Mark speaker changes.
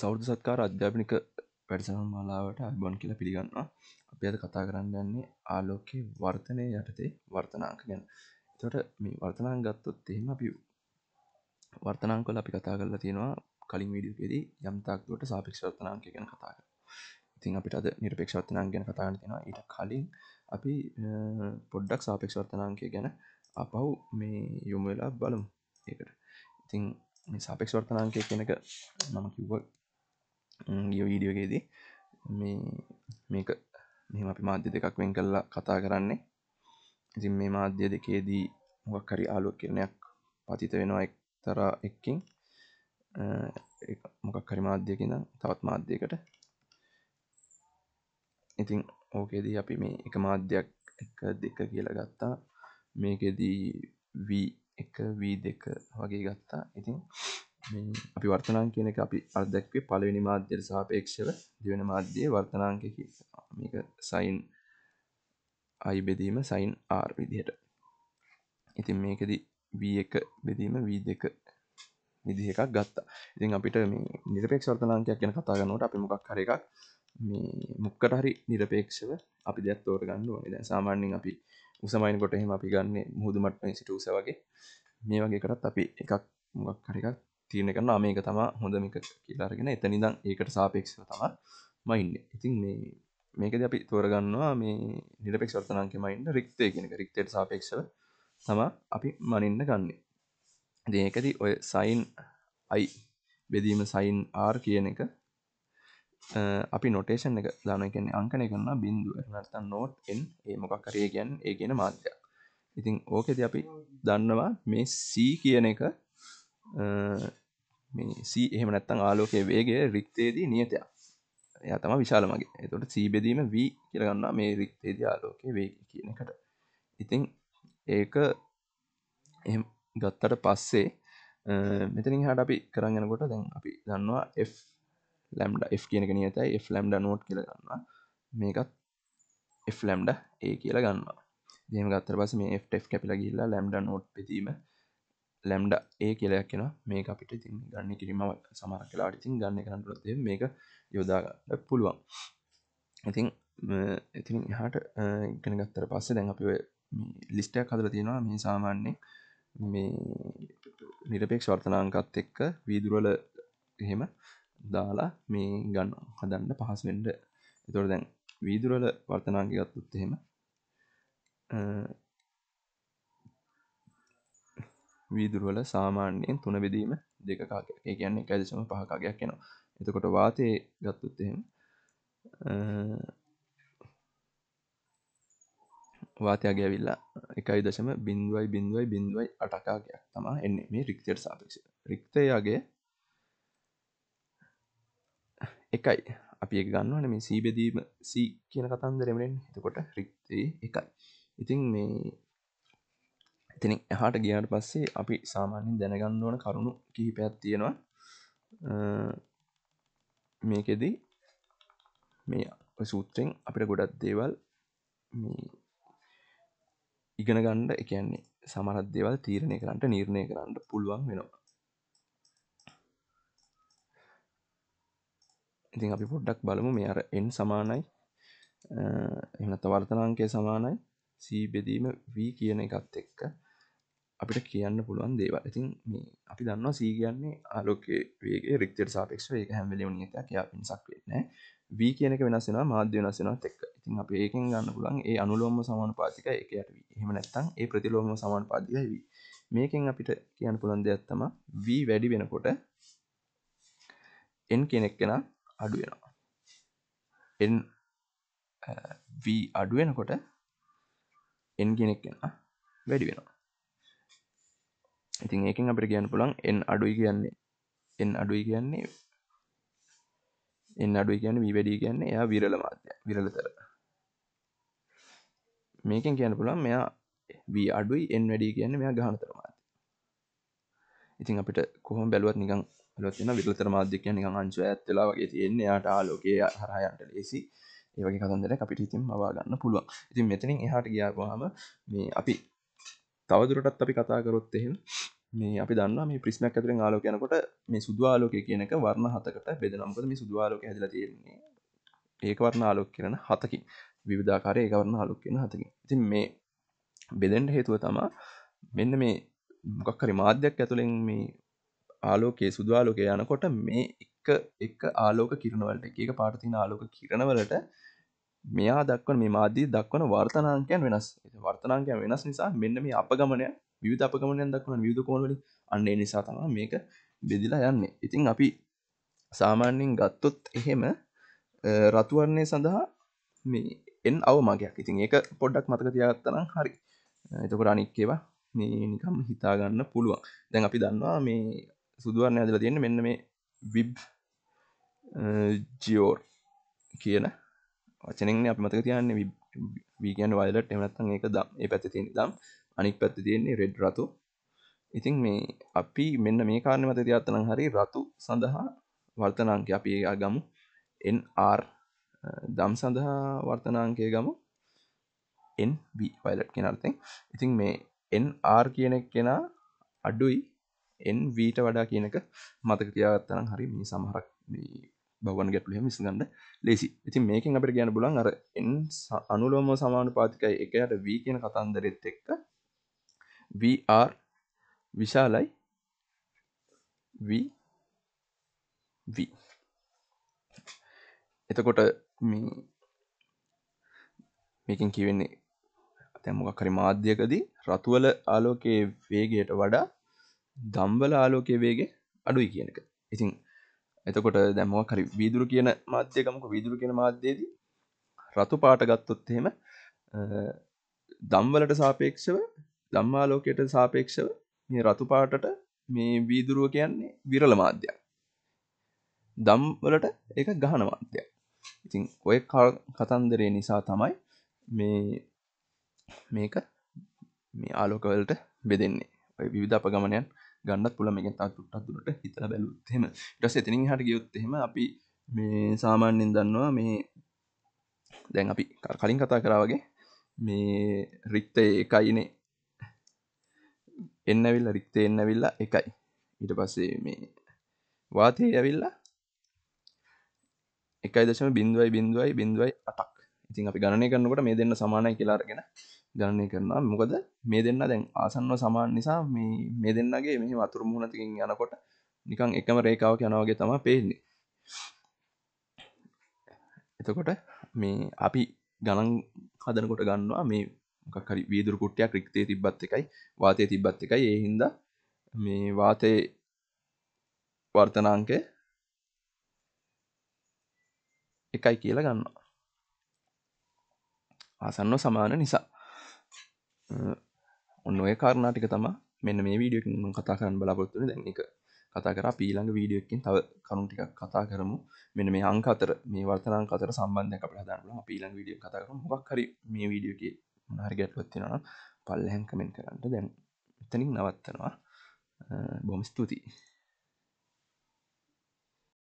Speaker 1: සෞද්ධ සත්කාර අධ්‍යාපනික වැඩසටහන් මාලාවට අයිබොන් කියලා පිළිගන්නවා අපි අද කතා කරන්න යන්නේ ආලෝකයේ වර්තනය යටතේ වර්තනාංක ගැන එතකොට මේ වර්තනාංක ගත්තොත් එහෙම අපි වර්තනාංක වල අපි කතා කරලා තියෙනවා කලින් වීඩියෝ එකේදී යම් තාක් දුරට සාපේක්ෂ වර්තනාංක ගැන කතා කරා. ඉතින් අපිට අද නිරපේක්ෂ වර්තනාංක ගැන කතා කරන්න තියෙනවා. ඊට කලින් අපි පොඩ්ඩක් සාපේක්ෂ වර්තනාංකය ගැන අපහු මේ යොමු වෙලා බලමු. ඒකට. ඉතින් සාපෙක් වර්තනාංකය කෙනක මම කිව්ව ගිය වීඩියෝගේදී මේ මේක මෙම අපි මාධ්‍ය දෙකක් වෙන් කල්ලා කතා කරන්නේ ඉතින් මේ මාධ්‍ය දෙකේදී මොකක් හරි ආලුවක් කරනයක් පතිත වෙනවා එක් තර එක්කින් මොකක් හරි මාධ්‍යකින තවත් මාධ්‍යකට ඉතින් ඕකේදී අපි මේ එක මාධ්‍යයක් එක දෙක කියලා ගත්තා මේකෙදී වී එක වී දෙක වගේ ගත්තා ඉතින් අපි වර්තනාන් කියන එක අපි අදැක්වේ පලවෙනි මාධ්‍යයට සාපේක්ෂව දෙවන මාධ්‍යය වර්තනාංක මේක සයින් අයි බෙදීම සයින් ආර් විදියට ඉතින් මේකද වී එක බෙදීම වී දෙක විදිහ එකක් ගත්තා ඉතින් අපිට මේ නිරපේක්ෂ වර්තනාංකයක් ගැන කතා ගන්නට අපි මොකක් හර එකක් මේ මුක්කට හරි නිරපේක්ෂව අපි දැත් තෝර ගන්න ඕනේ දැ සාමාන්‍යෙන් අපි උසමයින් කොට එහෙම අපි ගන්න මුහදමටම සිට උස වගේ මේ වගේ කරත් අපි එකක් මොක් හරිකක් තියන කරන්න මේක තමා හොඳමික කියලාරගෙන එත නිදන් ඒකට සාපේක්ෂව තමා මයින්න ඉතින් මේ මේකද අපි තෝරගන්නවා මේ නිරපෙක් වර්තනන්ක මයින්න රික්තය කියෙනක රික්තයට සාපේක්ෂව තමා අපි මනින්න ගන්නේ දේකද ඔය සයින් අයි බෙදීම සයින් ආර් කියන එක අපි නොටේෂන් එක දාන එකන්නේ අංකන කරන්න බින්දුව නත්තන් නෝට් එන් ඒ මොකක් කරේ ගැන් ඒ කියන මාධ්‍ය ඉතින් ඕකෙද අපි දන්නවා මේ සී කියන එක සී එහෙම නැත්තං ආලෝකය වේගේ රික්තේදී නියතයක් එය තම විශාල මගේ එතොට සීබෙදීම වී කියරගන්න මේ රික්තේදී ආලෝකය වේ කියන එකට ඉතිං ඒක එ ගත්තට පස්සේ මෙතනින් හට අපි කරන්නකොට දැන් අපි දන්නවා ලැම්ඩ F කියනක නියතයි ලම්ඩ නෝට් කියලගන්නවා මේකත් ලම්ඩ ඒ කියලා ගන්නවා දෙම ගත්තර පස මේ F කැපිල ගිල්ලා ලැම්ඩ නෝට් පෙතීම ලැම්ඩ ඒ කියලයක් කෙන මේ අපිට ඉතින් ගන්න කිරීම සමර කලාට ඉතින් ගන්න කරන්නටත් මේක යොදාගන්න පුළුවන් ඉතින් ඉතින් හට ඉගෙන ගත්තර පස්සේ දැන් අපි ලිස්ටයක් හදර තියෙනවා මේ සාමාන්‍යෙන් මේ නිරපෙක් ශවර්තනාංකත් එක්ක වීදුරල එහෙම දාලා මේ ගන්න හදන්න පහසුවෙන්ට එතොට දැන් වීදුරල වර්තනාගේ ගත්තුත් එහෙම වීදුරුවල සාමාන්‍යයෙන් තුන බෙදීම දෙකකාක ඒ කියන්නේ එකදශම පහකාගයක් යනවා එතකොට වාතය ගත්තුත් එහෙම වාතයගේ ඇවිල්ලා එකයි දශම බින්දුවයි බින්දුවයි බින්දුවයි අටකාගයක් තමා එන්නේ මේ රික්තයට සාපක්ෂ රික්තයාගේ එකයි අපි එක ගන්නවන මේ සීබෙදීම සී කියන කතන්දරමෙන් එතකොට රික්තේ එකයි ඉතින් මේ ඉතින් එහාට ගියාට පස්සේ අපි සාමාන්‍යෙන් දැනගන්න ඕන කරුණු කිහිපයක් තියෙනවා මේකෙදී මේ සූත්‍රෙන් අපිට ගොඩක් දේවල් ඉගෙන ගණ්ඩ එකන්නේ සමරත් දේවල් තීරණය කරන්නට නිර්ණය කරන්නට පුළුවන් වෙනවා ඉතින් අපි පොඩ්ඩක් බලමු මේ අර එන් සමානයි එනත වර්තනාංකය සමානයි සීබෙදීම වී කියන එකත් එක්ක අපිට කියන්න පුළුවන් දේවල් ඉතින් මේ අපි දන්නවා සී කියන්නේ ආලෝකයේ වේගේ රික්තයට සාපේක්ෂව ඒක හැම වෙලෙම නියතයක් යා පිණිසක් වෙන්නේ v කියන එක වෙනස් වෙනවා මාධ්‍ය වෙනස් වෙනවත් එක්ක ඉතින් අපි ඒකෙන් ගන්න පුළුවන් ඒ අනුලෝම සමානුපාතිකය ඒක යට v එහෙම නැත්නම් ඒ ප්‍රතිලෝම සමානුපාතිකය v මේකෙන් අපිට කියන්න පුළුවන් දෙයක් තමයි v වැඩි වෙනකොට n කෙනෙක් කෙනා අඩු වෙනවා එන් වී අඩුවෙනකොට එන් කෙනෙක් වෙන වැඩි වෙනවා ඉතින් ඒකින් අපට කියන්න පුළන් එන් අඩුයි කියන්නේ එන් අඩුයි කියන්නේ එන් අඩුයි කියන්න වී වැඩි කියන්නේ එයා විරල මාධ්‍ය විරලතර මේකෙන් කියන්න පුළන් මෙයා වී අඩුයි එන් වැඩි කියන්නේ මෙයා ගහනතර මාධ්‍ය ඉතින් අපිට කොහොම බැලුවත් නිකං ලොත්න විරලතර මාධ්‍යක නිකං අංශුව ඇත්වෙලා වගේ තියෙන්නේ යාට ආලෝකයේ හරහයන්ට ලේසි ඒවගේ කතන්දර අපිට ඉතින් මවාගන්න පුළුවන් ඉතින් මෙතනින් එහට ගියාවාම මේ අපි තවදුරටත් අපි කතාකරොත් එහෙම මේ අපි දන්න මේ ප්‍රිස්නක් ඇතුරෙන් ආලෝකයනකොට මේ සුදවාලෝක කියනක වර්ණ හතකට බෙදනම්කද මේ සුදවාලෝක ඇදල තියෙන්නේ ඒකවරණ ආලෝක කරන හතකින් විවිධාකාරය ඒකවරණ ආලෝක කියන හතකින් ඉතින් මේ බෙදෙන්ට හේතුව තමා මෙන්න මේ මොකක්කරි මාධ්‍යයක් ඇතුළෙන් මේ ආලෝකයේ සුදු ආලෝකය යනකොට මේ එක එක ආලෝක කිරණවලට එක එක පාට තියෙන ආලෝක කිරණවලට මෙයා දක්වන මේ මාදී දක්වන වර්තනාංකයන් වෙනස්. වර්තනාංකයන් වෙනස් නිසා මෙන්න මේ අපගමනය විවිධ අපගමනයන් දක්වන විවිධ කෝණ වලින් අන්න ඒ නිසා තමයි මේක බෙදිලා යන්නේ. ඉතින් අපි සාමාන්‍යයෙන් ගත්තොත් එහෙම රතු වර්ණය සඳහා මේ n අවමගයක්. ඉතින් ඒක පොඩ්ඩක් මතක තියාගත්තනම් හරි. එතකොට අනික් ඒවා මේ නිකම් හිතාගන්න පුළුවන්. දැන් අපි දන්නවා මේ සුදුවන්න ඇදල තියෙන මෙන්න මේ විබ් ජියෝර් කියන වචනෙන් අප මතක තියන්න වීගන් වලට එමනත්තන් ඒක දම් ඒ පැත්ත තියෙන දම් අනික් පැත්ත තියෙන්නේ රෙඩ් රතු ඉතින් මේ අපි මෙන්න මේ කාරණ මත තියත්තනම් හරි රතු සඳහා වර්තනාංක අපි අගමු NR දම් සඳහා වර්තනාංකය ගමු NB වලට් කෙනර්තෙන් ඉතින් මේ NR කියන කෙනා අඩුයි එන් වීට වඩා කියනක මතක තියාගත්තනම් හරි මේ සමහරක් බවන් ගැටලුහම විසගන්න ලෙසි ඉතින් මේකින් අපට ගැන බුලන් අර එන් අනුලෝම සමානු පාතිකයි එකයට වී කියන කතන්දරෙත් එක්ක වR විශාලයි වී එතකොට මේකින් කිවෙන්නේ තැමොකක් කරි මාධ්‍යකදී රතුවල ආලෝකයේ වේගයට වඩා ගම්වල ආලෝකය වේග අඩුයි කියනක ඉතින් එතකොට දැමෝකරි වීදුරු කියන මාධ්‍යකමක වීදුරු කියෙන මාධ්‍යයේද රතු පාට ගත්තොත්හෙම දම්වලට සාපේක්ෂව දම්මාලෝකයට සාපේක්ෂව මේ රතු පාටට මේ වීදුරුව කියන්නේ විරල මාධ්‍ය දම්වලට එක ගහන මාධ්‍ය ඉතින් ඔය කතන්දරේ නිසා තමයි මේ මේක මේ ආලෝකවලට බෙදෙන්නේ විධ අපගමනයන් ගන්නත් පුළ මේ තුටත් දුරට හිතල බැලුත්හෙම ටස් එතිනින් හට ගියොත්තහෙම අපි මේ සාමාන්‍යෙන් දන්නවා මේ දැන් අපි කලින් කතා කරාවගේ මේ රික්තය එකයිනේ එන්නවිල්ල රික්තය එන්නවිල්ලා එකයි ඊට පස්සේ මේ වාතය ඇවිල්ලා එකයි දශම බින්දුවයි බින්දුවයි බින්දුවයි අටක් ඉතින් අපි ගණනය කරන්නකොට මේ දෙන්න සමානයි කියලාරගෙන ගණනය කරනවා මොකද මේ දෙන්න දැන් ආසන්ව සමාන් නිසා මේ මේ දෙන්නගේ මෙහි වතුර මුහුණතිකින් යනකොට නිකං එකම රේකාවක් යනවගේ තම පේන්නේ එතකොට මේ අපි ගණන් හදනකොට ගන්නවා මේ මොකක්හරි වීදුර කුට්ටයක් රික්තේ තිබ්බත් එකයි වාතය තිබ්බත් එකයි ඒහින්ද මේ වාතය වර්තනාංකය එකයි කියලා ගන්නවා ආසන්න සමාන නිසා ඔන්න ඔය කාරණාටික තමා මෙන්න මේ වීඩියෝකින් කතා කරන්න බලාපොත්තුන දැන් එක කතා කර පීළඟ වීඩියෝකින් තව කරුන්ටික කතා කරමු මෙන්න මේ අංකතර මේ වර්තනන් කතර සම්බන්ධය අප ප්‍රධාන පීළඟ වීඩියෝ කතා කරම හොක්කර මේ වීඩියෝගේ හරි ගැටලොත්තිෙනවා පල්ලහැන් කමෙන් කරන්නට දැන් එතනින් නවත්තනවා බොම ස්තුතියි